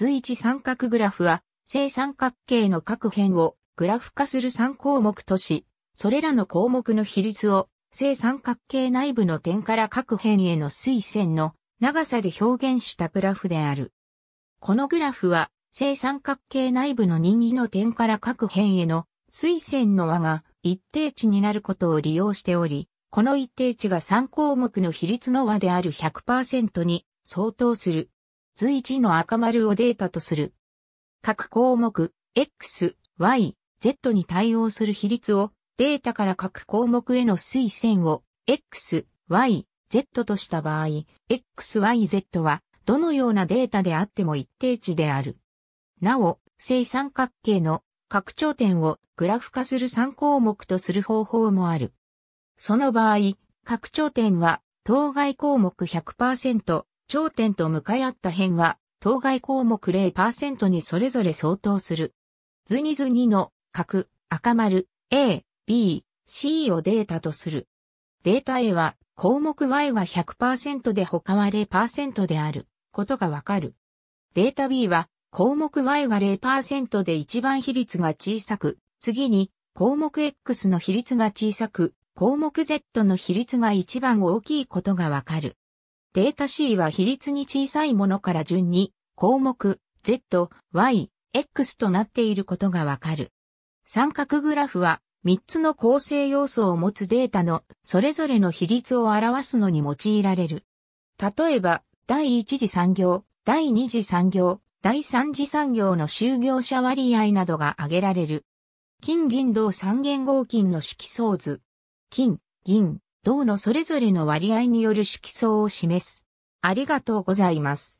図一三角グラフは、正三角形の各辺をグラフ化する3項目とし、それらの項目の比率を正三角形内部の点から各辺への垂線の長さで表現したグラフである。このグラフは、正三角形内部の任意の点から各辺への垂線の和が一定値になることを利用しており、この一定値が3項目の比率の和である100%に相当する。随時の赤丸をデータとする。各項目、X、Y、Z に対応する比率をデータから各項目への推薦を X、Y、Z とした場合、X、Y、Z はどのようなデータであっても一定値である。なお、正三角形の拡張点をグラフ化する3項目とする方法もある。その場合、拡張点は当該項目100%、頂点と向かい合った辺は、当該項目0%にそれぞれ相当する。図に図2の角、赤丸、A、B、C をデータとする。データ A は項目 Y が100%で他は0%であることがわかる。データ B は項目 Y が0%で一番比率が小さく、次に項目 X の比率が小さく、項目 Z の比率が一番大きいことがわかる。データ C は比率に小さいものから順に項目 Z、Y、X となっていることがわかる。三角グラフは3つの構成要素を持つデータのそれぞれの比率を表すのに用いられる。例えば、第一次産業、第二次産業、第三次産業の就業者割合などが挙げられる。金銀銅三元合金の色相図。金、銀、銅のそれぞれの割合による色相を示す。ありがとうございます。